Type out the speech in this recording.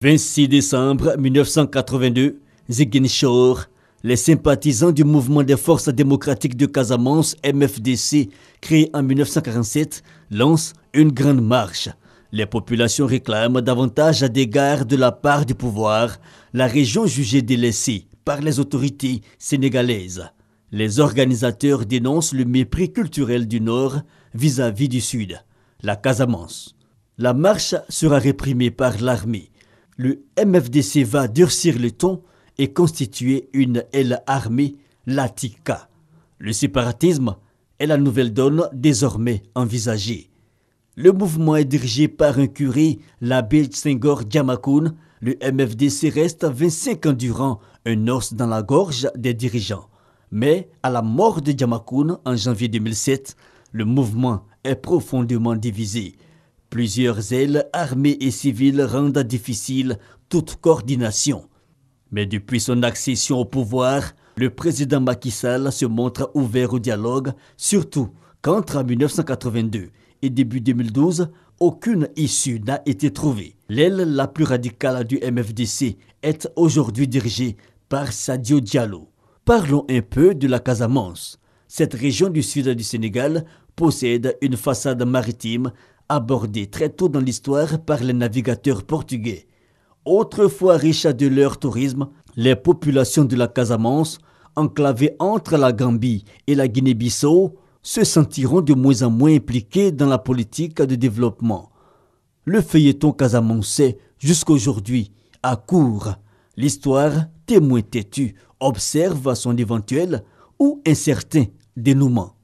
26 décembre 1982, Ziguinchor, les sympathisants du mouvement des forces démocratiques de Casamance, MFDC, créé en 1947, lancent une grande marche. Les populations réclament davantage d'égards de la part du pouvoir la région jugée délaissée par les autorités sénégalaises. Les organisateurs dénoncent le mépris culturel du Nord vis à -vis du Sud, la Casamance. La marche sera réprimée par l'armée le MFDC va durcir le ton et constituer une aile armée, l'Atika. Le séparatisme est la nouvelle donne désormais envisagée. Le mouvement est dirigé par un curé, l'abbé Tsengor Djamakoun. Le MFDC reste 25 ans durant un os dans la gorge des dirigeants. Mais à la mort de Djamakoun en janvier 2007, le mouvement est profondément divisé. Plusieurs ailes, armées et civiles, rendent difficile toute coordination. Mais depuis son accession au pouvoir, le président Macky Sall se montre ouvert au dialogue, surtout qu'entre 1982 et début 2012, aucune issue n'a été trouvée. L'aile la plus radicale du MFDC est aujourd'hui dirigée par Sadio Diallo. Parlons un peu de la Casamance. Cette région du sud du Sénégal possède une façade maritime abordé très tôt dans l'histoire par les navigateurs portugais. Autrefois riches de leur tourisme, les populations de la Casamance, enclavées entre la Gambie et la Guinée-Bissau, se sentiront de moins en moins impliquées dans la politique de développement. Le feuilleton casamançais, jusqu'aujourd'hui, à court. L'histoire, témoin têtu, observe à son éventuel ou incertain dénouement.